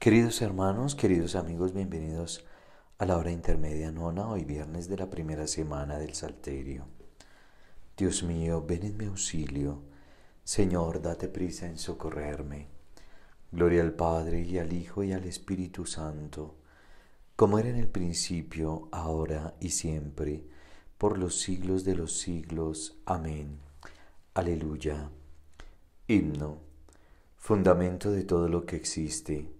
Queridos hermanos, queridos amigos, bienvenidos a la hora intermedia nona, hoy viernes de la primera semana del Salterio. Dios mío, ven en mi auxilio. Señor, date prisa en socorrerme. Gloria al Padre y al Hijo y al Espíritu Santo, como era en el principio, ahora y siempre, por los siglos de los siglos. Amén. Aleluya. Himno, fundamento de todo lo que existe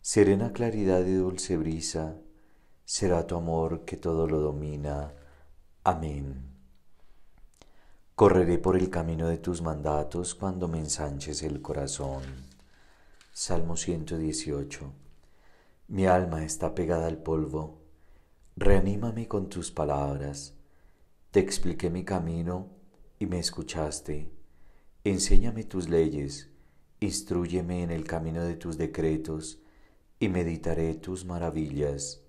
Serena claridad y dulce brisa, será tu amor que todo lo domina. Amén. Correré por el camino de tus mandatos cuando me ensanches el corazón. Salmo 118. Mi alma está pegada al polvo. Reanímame con tus palabras. Te expliqué mi camino y me escuchaste. Enséñame tus leyes, instruyeme en el camino de tus decretos y meditaré tus maravillas.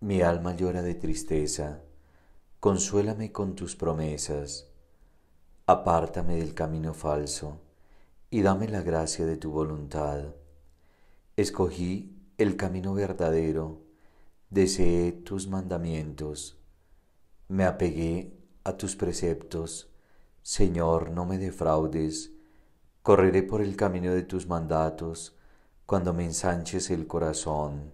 Mi alma llora de tristeza, consuélame con tus promesas. Apártame del camino falso y dame la gracia de tu voluntad. Escogí el camino verdadero, deseé tus mandamientos, me apegué a tus preceptos. Señor, no me defraudes, correré por el camino de tus mandatos cuando me ensanches el corazón.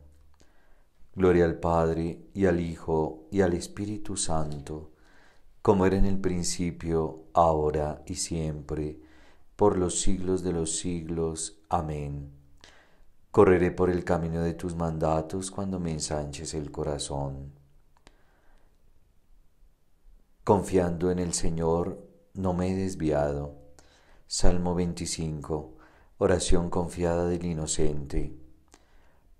Gloria al Padre y al Hijo y al Espíritu Santo, como era en el principio, ahora y siempre, por los siglos de los siglos. Amén. Correré por el camino de tus mandatos cuando me ensanches el corazón. Confiando en el Señor, no me he desviado. Salmo 25 oración confiada del inocente.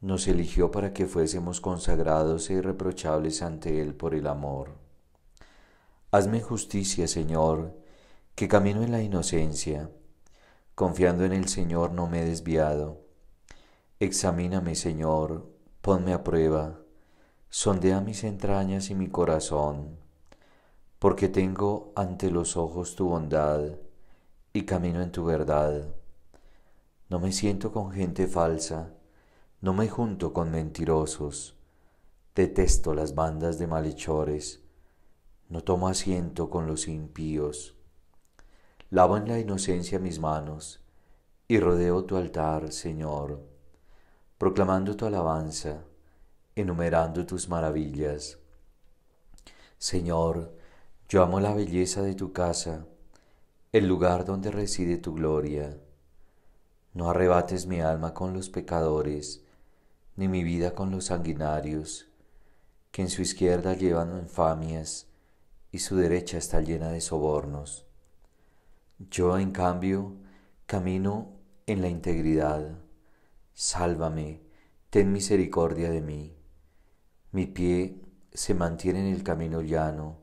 Nos eligió para que fuésemos consagrados e irreprochables ante Él por el amor. Hazme justicia, Señor, que camino en la inocencia. Confiando en el Señor no me he desviado. Examíname, Señor, ponme a prueba. Sondea mis entrañas y mi corazón, porque tengo ante los ojos tu bondad y camino en tu verdad. No me siento con gente falsa, no me junto con mentirosos, detesto las bandas de malhechores, no tomo asiento con los impíos. Lavo en la inocencia mis manos y rodeo tu altar, Señor, proclamando tu alabanza, enumerando tus maravillas. Señor, yo amo la belleza de tu casa, el lugar donde reside tu gloria no arrebates mi alma con los pecadores, ni mi vida con los sanguinarios, que en su izquierda llevan infamias y su derecha está llena de sobornos. Yo, en cambio, camino en la integridad. Sálvame, ten misericordia de mí. Mi pie se mantiene en el camino llano.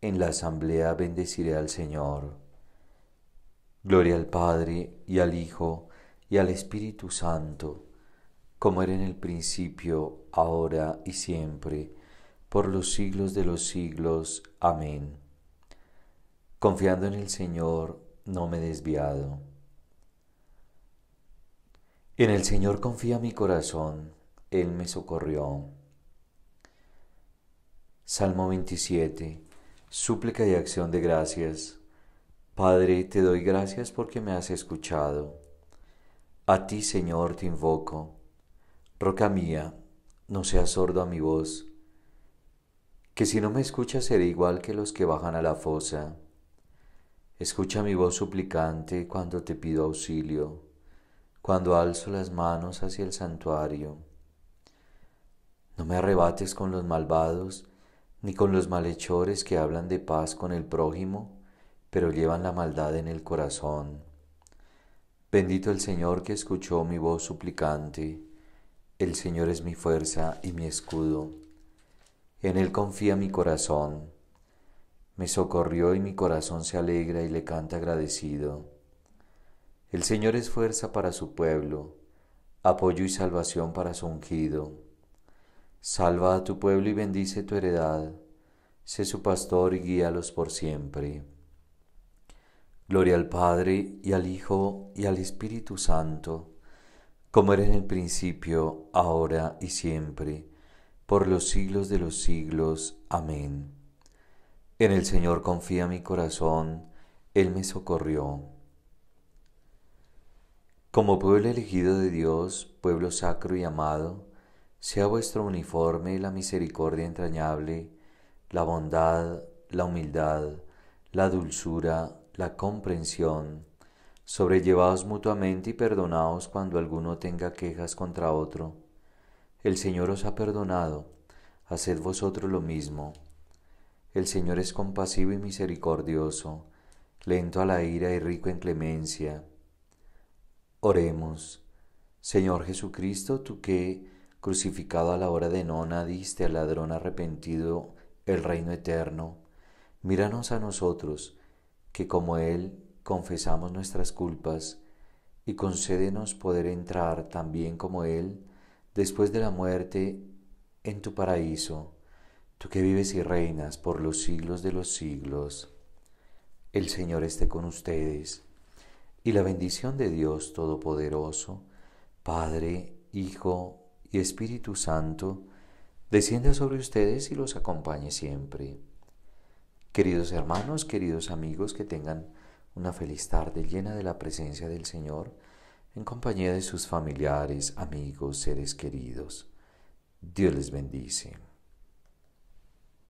En la asamblea bendeciré al Señor. Gloria al Padre y al Hijo y al Espíritu Santo, como era en el principio, ahora y siempre, por los siglos de los siglos. Amén. Confiando en el Señor, no me he desviado. En el Señor confía mi corazón, Él me socorrió. Salmo 27. Súplica y acción de gracias. Padre, te doy gracias porque me has escuchado a ti, Señor, te invoco. Roca mía, no seas sordo a mi voz, que si no me escuchas seré igual que los que bajan a la fosa. Escucha mi voz suplicante cuando te pido auxilio, cuando alzo las manos hacia el santuario. No me arrebates con los malvados, ni con los malhechores que hablan de paz con el prójimo, pero llevan la maldad en el corazón. Bendito el Señor que escuchó mi voz suplicante. El Señor es mi fuerza y mi escudo. En Él confía mi corazón. Me socorrió y mi corazón se alegra y le canta agradecido. El Señor es fuerza para su pueblo, apoyo y salvación para su ungido. Salva a tu pueblo y bendice tu heredad. Sé su pastor y guíalos por siempre. Gloria al Padre y al Hijo y al Espíritu Santo, como era en el principio, ahora y siempre, por los siglos de los siglos. Amén. En el Señor confía mi corazón, Él me socorrió. Como pueblo elegido de Dios, pueblo sacro y amado, sea vuestro uniforme la misericordia entrañable, la bondad, la humildad, la dulzura, la comprensión. Sobrellevaos mutuamente y perdonaos cuando alguno tenga quejas contra otro. El Señor os ha perdonado, haced vosotros lo mismo. El Señor es compasivo y misericordioso, lento a la ira y rico en clemencia. Oremos. Señor Jesucristo, tú que, crucificado a la hora de nona, diste al ladrón arrepentido el reino eterno, míranos a nosotros, que como Él confesamos nuestras culpas y concédenos poder entrar también como Él después de la muerte en tu paraíso, tú que vives y reinas por los siglos de los siglos. El Señor esté con ustedes y la bendición de Dios Todopoderoso, Padre, Hijo y Espíritu Santo, descienda sobre ustedes y los acompañe siempre. Queridos hermanos, queridos amigos, que tengan una feliz tarde llena de la presencia del Señor en compañía de sus familiares, amigos, seres queridos. Dios les bendice.